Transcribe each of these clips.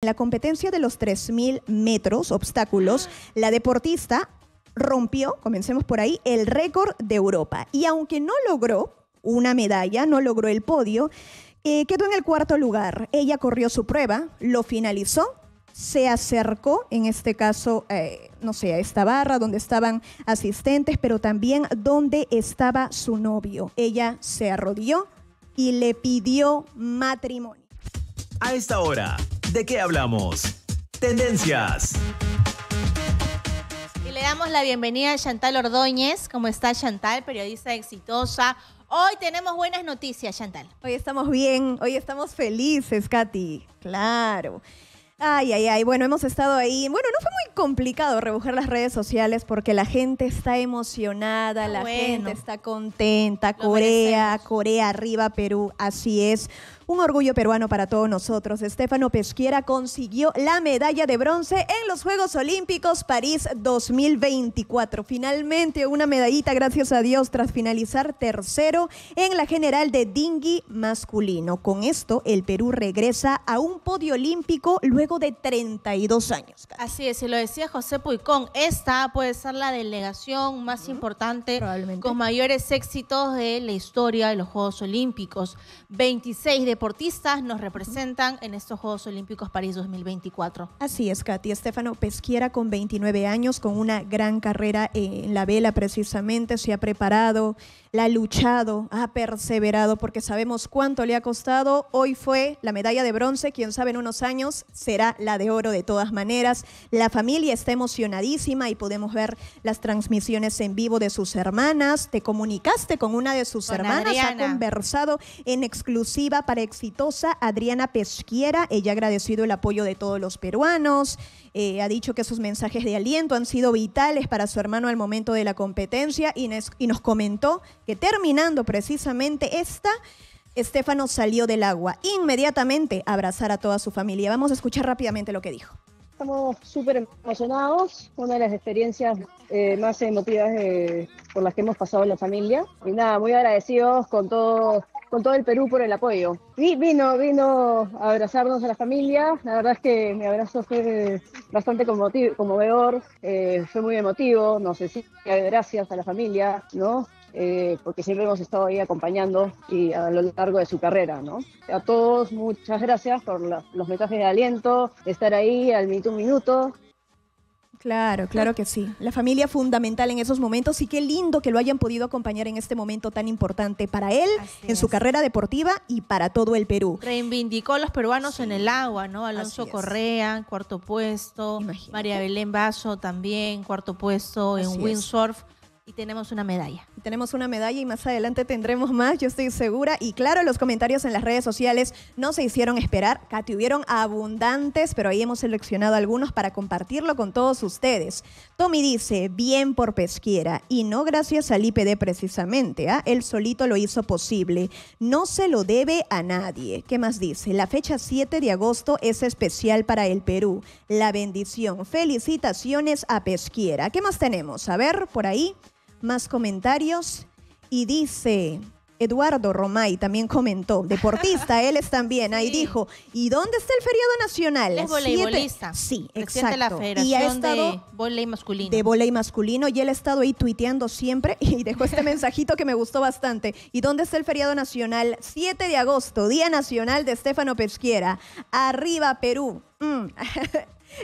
En la competencia de los 3.000 metros obstáculos, la deportista rompió, comencemos por ahí, el récord de Europa. Y aunque no logró una medalla, no logró el podio, eh, quedó en el cuarto lugar. Ella corrió su prueba, lo finalizó, se acercó, en este caso, eh, no sé, a esta barra donde estaban asistentes, pero también donde estaba su novio. Ella se arrodilló y le pidió matrimonio. A esta hora. ¿De qué hablamos? Tendencias. Y le damos la bienvenida a Chantal Ordóñez. ¿Cómo está Chantal? Periodista exitosa. Hoy tenemos buenas noticias, Chantal. Hoy estamos bien, hoy estamos felices, Katy. Claro. Ay, ay, ay. Bueno, hemos estado ahí. Bueno, no fue muy complicado rebujar las redes sociales porque la gente está emocionada, ah, la gente está contenta. Corea, Corea arriba, Perú, así es. Un orgullo peruano para todos nosotros. Estefano Pesquiera consiguió la medalla de bronce en los Juegos Olímpicos París 2024. Finalmente una medallita, gracias a Dios, tras finalizar tercero en la general de dingui masculino. Con esto, el Perú regresa a un podio olímpico luego de 32 años. Así es, y lo decía José Puicón, esta puede ser la delegación más importante con mayores éxitos de la historia de los Juegos Olímpicos. 26 deportistas nos representan en estos Juegos Olímpicos París 2024. Así es, Katy. Estefano Pesquiera con 29 años, con una gran carrera en la vela precisamente, se ha preparado, la ha luchado, ha perseverado porque sabemos cuánto le ha costado. Hoy fue la medalla de bronce, quién sabe en unos años será la de oro de todas maneras. La familia está emocionadísima y podemos ver las transmisiones en vivo de sus hermanas. Te comunicaste con una de sus hermanas, ha conversado en exclusiva para exitosa Adriana Pesquiera. Ella ha agradecido el apoyo de todos los peruanos. Eh, ha dicho que sus mensajes de aliento han sido vitales para su hermano al momento de la competencia y, y nos comentó que terminando precisamente esta, Estefano salió del agua inmediatamente a abrazar a toda su familia. Vamos a escuchar rápidamente lo que dijo. Estamos súper emocionados, una de las experiencias eh, más emotivas eh, por las que hemos pasado en la familia. Y nada, muy agradecidos con todo, con todo el Perú por el apoyo. Y vino, vino a abrazarnos a la familia. La verdad es que mi abrazo fue eh, bastante conmovedor, fue muy emotivo. No sé, decía gracias a la familia, ¿no? Eh, porque siempre hemos estado ahí acompañando y a lo largo de su carrera. ¿no? A todos muchas gracias por los mensajes de aliento, estar ahí al minuto minuto. Claro, claro que sí. La familia fundamental en esos momentos y qué lindo que lo hayan podido acompañar en este momento tan importante para él, en su carrera deportiva y para todo el Perú. Reivindicó a los peruanos en el agua, ¿no? Alonso Correa, cuarto puesto, María Belén Vaso también, cuarto puesto en windsurf y tenemos una medalla. Tenemos una medalla y más adelante tendremos más, yo estoy segura. Y claro, los comentarios en las redes sociales no se hicieron esperar. Cati, abundantes, pero ahí hemos seleccionado algunos para compartirlo con todos ustedes. Tommy dice, bien por pesquiera. Y no gracias al IPD precisamente, ¿ah? él solito lo hizo posible. No se lo debe a nadie. ¿Qué más dice? La fecha 7 de agosto es especial para el Perú. La bendición. Felicitaciones a Pesquiera. ¿Qué más tenemos? A ver, por ahí más comentarios y dice, Eduardo Romay también comentó, deportista, él es también, ahí dijo, ¿y dónde está el feriado nacional? Es voleibolista. Sí, exacto. La y de volei masculino. De volei masculino y él ha estado ahí tuiteando siempre y dejó este mensajito que me gustó bastante. ¿Y dónde está el feriado nacional? 7 de agosto, Día Nacional de Estefano Pesquiera. Arriba Perú. Mm.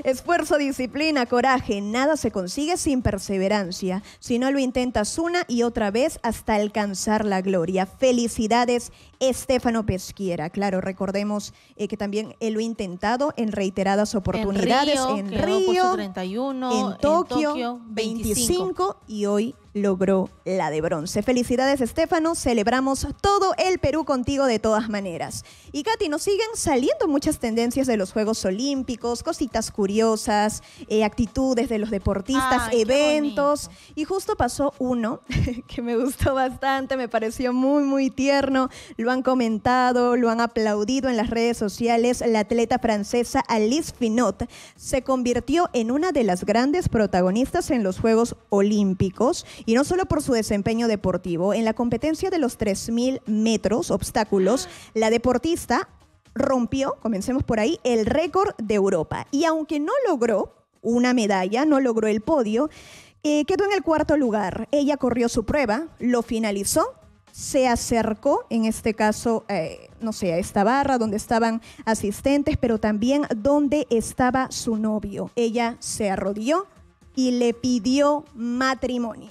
Esfuerzo, disciplina, coraje, nada se consigue sin perseverancia, si no lo intentas una y otra vez hasta alcanzar la gloria. Felicidades, Estefano Pesquiera. Claro, recordemos eh, que también él lo ha intentado en reiteradas oportunidades en Río, en, Tokio, y hoy logró la de bronce. Felicidades, Estefano. Celebramos todo el Perú contigo de todas maneras. Y Katy, nos siguen saliendo muchas tendencias de los Juegos Olímpicos, cositas curiosas, eh, actitudes de los deportistas, eventos. Y justo pasó uno que me gustó bastante, me pareció muy, muy tierno. Lo han comentado, lo han aplaudido en las redes sociales. La atleta francesa Alice Finot se convirtió en una de las grandes protagonistas en los Juegos Olímpicos y no solo por su desempeño deportivo, en la competencia de los 3.000 metros obstáculos, la deportista rompió, comencemos por ahí, el récord de Europa. Y aunque no logró una medalla, no logró el podio, eh, quedó en el cuarto lugar. Ella corrió su prueba, lo finalizó, se acercó, en este caso, eh, no sé, a esta barra donde estaban asistentes, pero también donde estaba su novio. Ella se arrodilló y le pidió matrimonio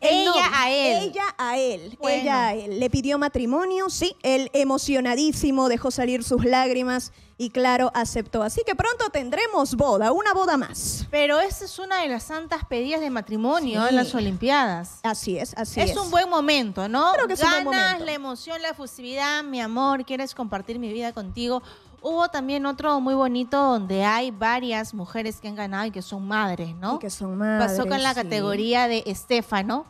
ella a él. Ella a él. Ella Le pidió matrimonio, sí. Él emocionadísimo dejó salir sus lágrimas y claro, aceptó. Así que pronto tendremos boda, una boda más. Pero esa es una de las santas pedidas de matrimonio en las Olimpiadas. Así es, así es. Es un buen momento, ¿no? Creo que Ganas, la emoción, la efusividad, mi amor, quieres compartir mi vida contigo. Hubo también otro muy bonito donde hay varias mujeres que han ganado y que son madres, ¿no? que son madres. Pasó con la categoría de Estefano.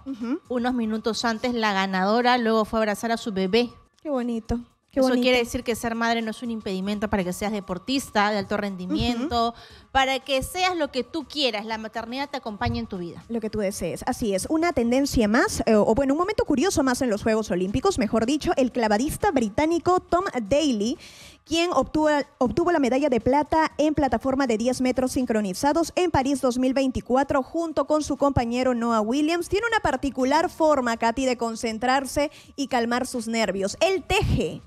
Unos minutos antes la ganadora luego fue a abrazar a su bebé. Qué bonito. Qué Eso quiere decir que ser madre no es un impedimento para que seas deportista de alto rendimiento, para que seas lo que tú quieras. La maternidad te acompaña en tu vida. Lo que tú desees. Así es. Una tendencia más, eh, o bueno, un momento curioso más en los Juegos Olímpicos, mejor dicho, el clavadista británico Tom Daly quien obtuvo, la medalla de plata en plataforma de 10 metros sincronizados en París 2024 junto con su compañero Noah Williams. Tiene una particular forma, Katy, de concentrarse y calmar sus nervios. Él teje.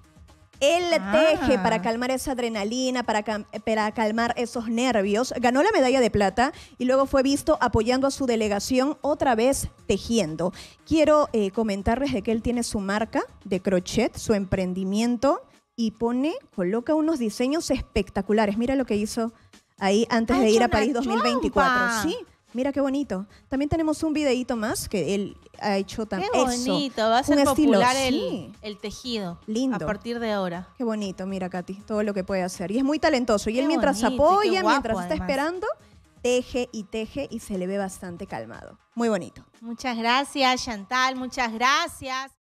Él ah. teje para calmar esa adrenalina, para, para, calmar esos nervios. Ganó la medalla de plata y luego fue visto apoyando a su delegación otra vez tejiendo. Quiero eh, comentarles de que él tiene su marca de crochet, su emprendimiento y pone, coloca unos diseños espectaculares. Mira lo que hizo ahí antes de ir a París 2024. Sí, mira qué bonito. También tenemos un videíto más que él ha hecho también. Qué bonito, va a ser popular el, tejido. Lindo. A partir de ahora. Qué bonito, mira, Katy, todo lo que puede hacer. Y es muy talentoso. Y él mientras apoya, mientras está esperando, teje y teje y se le ve bastante calmado. Muy bonito. Muchas gracias, Chantal, muchas gracias.